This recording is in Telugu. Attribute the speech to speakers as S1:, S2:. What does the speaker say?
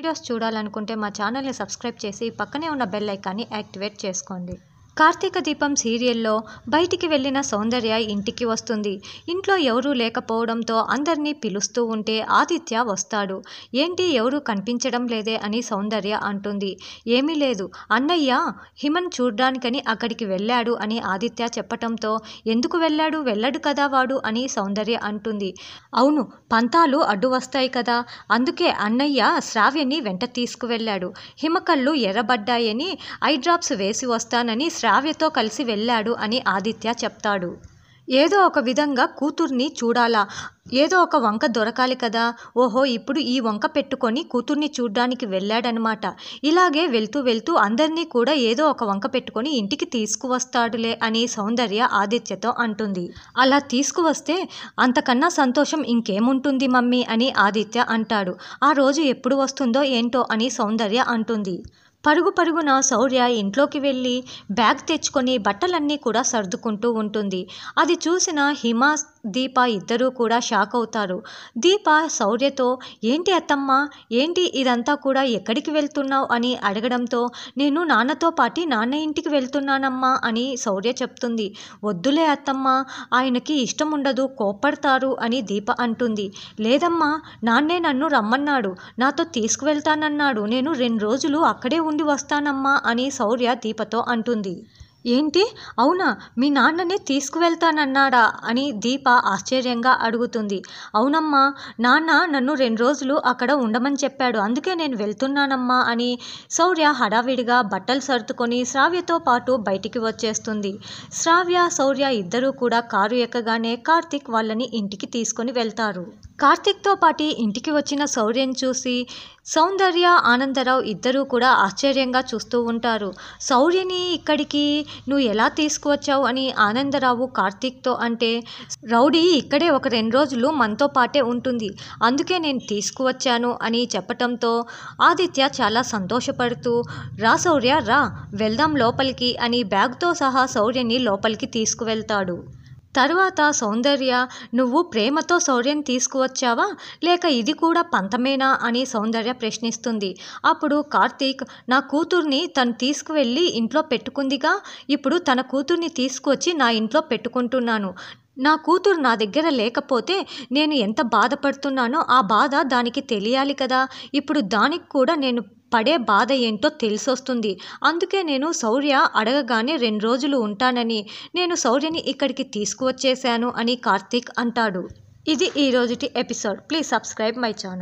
S1: వీడియోస్ చూడాలనుకుంటే మా ఛానల్ని సబ్స్క్రైబ్ చేసి పక్కనే ఉన్న బెల్ ఐకాన్ని యాక్టివేట్ చేసుకోండి కార్తీక దీపం సీరియల్లో బయటికి వెళ్ళిన సౌందర్య ఇంటికి వస్తుంది ఇంట్లో ఎవరూ లేకపోవడంతో అందరినీ పిలుస్తూ ఉంటే ఆదిత్య వస్తాడు ఏంటి ఎవరూ కనిపించడం లేదే అని సౌందర్య అంటుంది ఏమీ లేదు అన్నయ్య హిమన్ చూడ్డానికని అక్కడికి వెళ్ళాడు అని ఆదిత్య చెప్పటంతో ఎందుకు వెళ్ళాడు వెళ్ళడు కదా వాడు అని సౌందర్య అంటుంది అవును పంతాలు అడ్డు వస్తాయి కదా అందుకే అన్నయ్య శ్రావ్యని వెంట తీసుకువెళ్ళాడు హిమకళ్ళు ఎర్రబడ్డాయని ఐ డ్రాప్స్ వేసి వస్తానని శ్రా శ్రావ్యతో కలిసి వెళ్ళాడు అని ఆదిత్య చెప్తాడు ఏదో ఒక విధంగా కూతుర్ని చూడాలా ఏదో ఒక వంక దొరకాలి కదా ఓహో ఇప్పుడు ఈ వంక పెట్టుకొని కూతుర్ని చూడ్డానికి వెళ్ళాడనమాట ఇలాగే వెళ్తూ వెళ్తూ అందరినీ కూడా ఏదో ఒక వంక పెట్టుకొని ఇంటికి తీసుకువస్తాడులే అని సౌందర్య ఆదిత్యతో అంటుంది అలా తీసుకువస్తే అంతకన్నా సంతోషం ఇంకేముంటుంది మమ్మీ అని ఆదిత్య అంటాడు ఆ రోజు ఎప్పుడు వస్తుందో ఏంటో అని సౌందర్య అంటుంది పరుగు పరుగున శౌర్య ఇంట్లోకి వెళ్ళి బ్యాగ్ తెచ్చుకొని బట్టలన్నీ కూడా సర్దుకుంటూ ఉంటుంది అది చూసిన హిమ దీప ఇద్దరూ కూడా షాక్ అవుతారు దీప శౌర్యతో ఏంటి అత్తమ్మ ఏంటి ఇదంతా కూడా ఎక్కడికి వెళ్తున్నావు అని అడగడంతో నేను నాన్నతో పాటి నాన్న ఇంటికి వెళ్తున్నానమ్మా అని శౌర్య చెప్తుంది వద్దులే అత్తమ్మ ఆయనకి ఇష్టం ఉండదు కోప్పడతారు అని దీప అంటుంది లేదమ్మా నాన్నే నన్ను రమ్మన్నాడు నాతో తీసుకువెళ్తానన్నాడు నేను రెండు రోజులు అక్కడే ఉండి వస్తానమ్మా అని శౌర్య దీపతో అంటుంది ఏంటి అవునా మీ నాన్నని తీసుకువెళ్తానన్నాడా అని దీప ఆశ్చర్యంగా అడుగుతుంది అవునమ్మా నాన్న నన్ను రెండు రోజులు అక్కడ ఉండమని చెప్పాడు అందుకే నేను వెళ్తున్నానమ్మా అని శౌర్య హడావిడిగా బట్టలు సర్దుకొని శ్రావ్యతో పాటు బయటికి వచ్చేస్తుంది శ్రావ్య శౌర్య ఇద్దరూ కూడా కారు ఎక్కగానే కార్తిక్ వాళ్ళని ఇంటికి తీసుకొని వెళ్తారు కార్తిక్తో పాటి ఇంటికి వచ్చిన సౌర్యని చూసి సౌందర్య ఆనందరావు ఇద్దరూ కూడా ఆశ్చర్యంగా చూస్తూ ఉంటారు సౌర్యని ఇక్కడికి నువ్వు ఎలా తీసుకువచ్చావు అని ఆనందరావు కార్తీక్తో అంటే రౌడీ ఇక్కడే ఒక రెండు రోజులు మనతో పాటే ఉంటుంది అందుకే నేను తీసుకువచ్చాను అని చెప్పటంతో ఆదిత్య చాలా సంతోషపడుతూ రా సౌర్య రా వెళ్దాం లోపలికి అని బ్యాగ్తో సహా సౌర్యని లోపలికి తీసుకువెళ్తాడు తరువాత సౌందర్య నువ్వు ప్రేమతో శౌర్యం తీసుకువచ్చావా లేక ఇది కూడా పంతమేనా అని సౌందర్య ప్రశ్నిస్తుంది అప్పుడు కార్తీక్ నా కూతుర్ని తను తీసుకువెళ్ళి ఇంట్లో పెట్టుకుందిగా ఇప్పుడు తన కూతుర్ని తీసుకువచ్చి నా ఇంట్లో పెట్టుకుంటున్నాను నా కూతురు నా దగ్గర లేకపోతే నేను ఎంత బాధపడుతున్నానో ఆ బాధ దానికి తెలియాలి కదా ఇప్పుడు దానికి కూడా నేను పడే బాధ ఏంటో తెలిసొస్తుంది అందుకే నేను శౌర్య అడగగానే రెండు రోజులు ఉంటానని నేను శౌర్యని ఇక్కడికి తీసుకువచ్చేశాను అని కార్తీక్ అంటాడు ఇది ఈరోజుటి episode please subscribe my channel